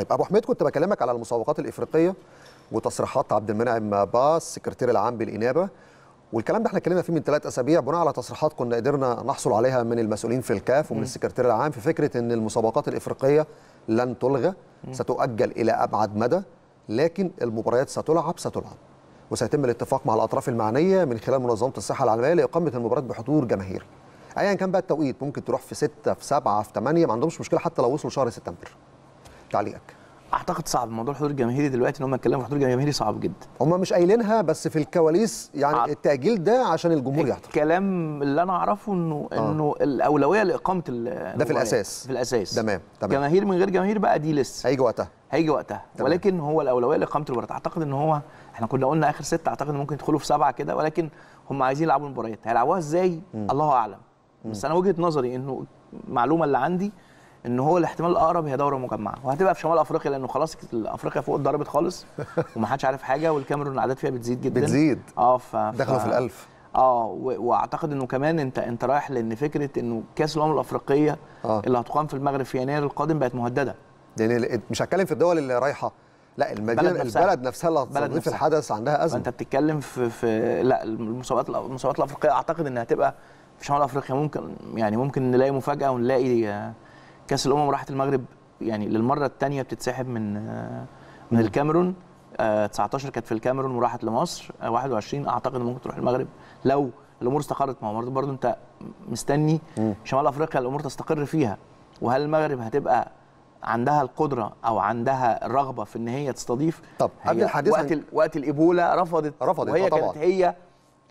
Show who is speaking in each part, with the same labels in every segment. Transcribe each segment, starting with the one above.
Speaker 1: طيب ابو حميد كنت بكلمك على المسابقات الافريقيه وتصريحات عبد المنعم باس سكرتير العام بالانابه والكلام ده احنا اتكلمنا فيه من ثلاث اسابيع بناء على تصريحات كنا قدرنا نحصل عليها من المسؤولين في الكاف ومن السكرتير العام في فكره ان المسابقات الافريقيه لن تلغى ستؤجل الى ابعد مدى لكن المباريات ستلعب ستلعب وسيتم الاتفاق مع الاطراف المعنيه من خلال منظمه الصحه العالميه لاقامه المباريات بحضور جماهيري ايا كان بقى التوقيت ممكن تروح في 6 في 7 في 8 ما عندهمش مشكله حتى لو وصلوا شهر سبتمبر تعليقك
Speaker 2: اعتقد صعب موضوع الحضور الجماهيري دلوقتي ان هم يتكلموا في حضور جماهيري صعب جدا هم مش قايلينها بس في الكواليس يعني عط... التاجيل ده عشان الجمهور يحضر الكلام اللي انا اعرفه انه آه. انه الاولويه لاقامه ده في الاساس في الاساس تمام تمام جماهير من غير جماهير بقى دي لسه هيجي وقتها هيجي وقتها تمام. ولكن هو الاولويه لاقامه المباريات اعتقد ان هو احنا كنا قلنا اخر سته اعتقد ممكن يدخلوا في سبعه كده ولكن هم عايزين يلعبوا المباريات هيلعبوها ازاي الله اعلم م. بس انا وجهه نظري انه المعلومه اللي عندي ان هو الاحتمال الاقرب هي دوره مجمعه وهتبقى في شمال افريقيا لانه خلاص افريقيا فوق اتضربت خالص ومحدش عارف حاجه والكاميرون الاعداد فيها بتزيد جدا بتزيد اه ف... دخلوا في الالف اه واعتقد انه كمان انت انت رايح لان فكره انه كاس الامم الافريقيه آه. اللي هتقام في المغرب في يناير القادم بقت مهدده يعني مش هتكلم في الدول اللي رايحه لا المدينه البلد نفسها. البلد نفسها اللي هتضيف الحدث عندها ازمه انت بتتكلم في, في لا المسابقات المسابقات الافريقيه اعتقد انها هتبقى في شمال افريقيا ممكن يعني ممكن نلاقي مفاجاه ونلاقي آه، كاس الامم راحت المغرب يعني للمره الثانيه بتتسحب من من الكاميرون 19 آه، كانت في الكاميرون وراحت لمصر 21 آه، اعتقد ممكن تروح المغرب لو الامور استقرت ما هو برضه انت مستني شمال افريقيا الامور تستقر فيها وهل المغرب هتبقى عندها القدره او عندها الرغبه في ان هي تستضيف طب قبل الحديث وقت, عن... وقت الايبولا رفضت رفضت وهي آه، كانت هي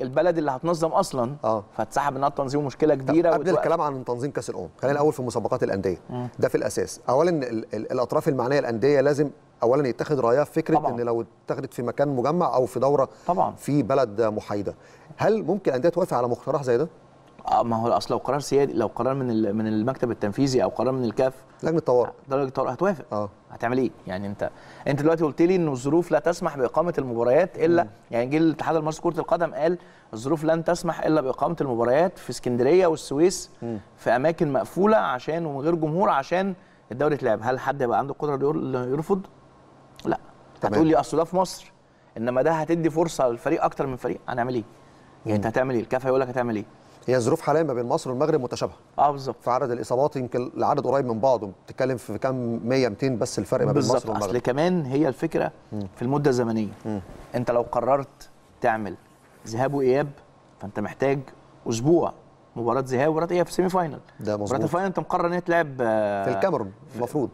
Speaker 2: البلد اللي هتنظم اصلا اه فاتسحب منها التنظيم مشكله كبيره قبل وتوقف. الكلام
Speaker 1: عن تنظيم كاس الامم خلينا الاول في مسابقات الانديه مم. ده في الاساس اولا الاطراف المعنيه الانديه لازم اولا يتخذ رايها في فكره طبعًا. ان لو اتخذت في مكان مجمع او في دوره طبعًا. في
Speaker 2: بلد محايده هل ممكن الانديه توافق على مقترح زي ده آه، ما هو اصل لو قرار سيادي لو قرار من من المكتب التنفيذي او قرار من الكاف لجنه الطوارئ لجنه الطوارئ هتوافق اه هتعمل ايه يعني انت انت دلوقتي قلت لي ان الظروف لا تسمح باقامه المباريات الا م. يعني جه الاتحاد المصري كره القدم قال الظروف لن تسمح الا باقامه المباريات في اسكندريه والسويس م. في اماكن مقفوله عشان ومن غير جمهور عشان الدوري اتلعب هل حد هيبقى عنده القدره يقول يرفض لا هتقول لي اصل ده في مصر انما ده هتدي فرصه للفريق اكتر من فريق هنعمل ايه يعني انت هتعمل ايه الكافه هيقول لك هتعمل ايه هي الظروف حاليا ما بين مصر والمغرب متشابهه
Speaker 1: اه بالظبط في عدد الاصابات يمكن العدد قريب من بعضه بتتكلم في كام 100 200 بس الفرق ما بين مصر والمغرب اصل
Speaker 2: كمان هي الفكره م. في المده الزمنيه م. انت لو قررت تعمل ذهاب واياب فانت محتاج اسبوع مباراه ذهاب ومباراه اياب في سيمي فاينل ده مظبوط مباراه الفاينل انت مقرر ان هي تلعب آه، في الكاميرون المفروض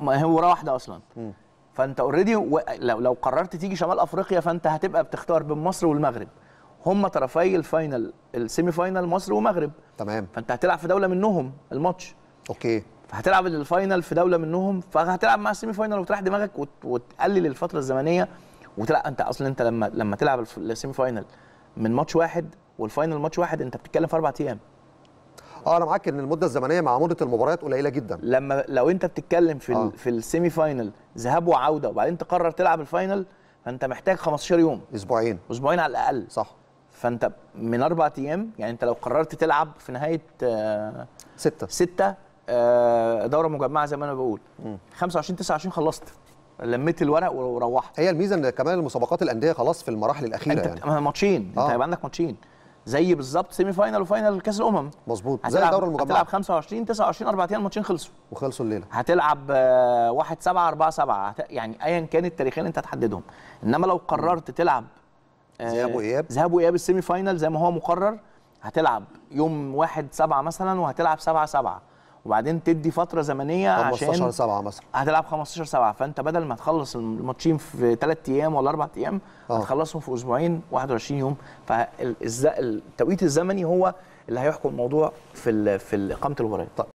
Speaker 2: ما هي مباراه واحده اصلا م. فانت اوريدي لو لو قررت تيجي شمال افريقيا فانت هتبقى بتختار بين مصر والمغرب هم طرفي الفاينل السيمي فاينل مصر ومغرب تمام فانت هتلعب في دوله منهم الماتش اوكي فهتلعب الفاينل في دوله منهم فهتلعب مع السيمي فاينل وتريح دماغك وت... وتقلل الفتره الزمنيه وتلعب انت اصلا انت لما لما تلعب السيمي فاينل من ماتش واحد والفاينل ماتش واحد انت بتتكلم في اربع ايام اه انا معاك ان المده الزمنيه مع مده المباريات قليله جدا لما لو انت بتتكلم في آه. في السيمي فاينل ذهاب وعوده وبعدين تقرر تلعب الفاينل فانت محتاج 15 يوم اسبوعين اسبوعين على الاقل صح فانت من اربع ايام يعني انت لو قررت تلعب في نهايه آه، سته سته آه، دوره مجمعه زي ما انا بقول 25 29 خلصت لميت الورق وروحت هي الميزه ان كمان المسابقات الانديه خلاص في المراحل الاخيره انت يعني ماتشين آه. انت هيبقى عندك ماتشين زي بالظبط سيمي فاينل وفاينل كاس الامم مظبوط زي الدوره المجمعه هتلعب 25 29 اربع ايام الماتشين خلصوا وخلصوا الليله هتلعب 1 7 4 7 يعني ايا كان التاريخين انت هتحددهم انما لو قررت تلعب ذهاب واياب آه، ذهاب واياب السيمي فاينال زي ما هو مقرر هتلعب يوم 1 7 مثلا وهتلعب 7 7 وبعدين تدي فتره زمنيه 15 عشان 15 7 مثلا هتلعب 15 7 فانت بدل ما تخلص الماتشين في 3 ايام ولا 4 ايام أوه. هتخلصهم في اسبوعين 21 يوم فالتوقيت الزمني هو اللي هيحكم الموضوع في في اقامه المباريات طيب.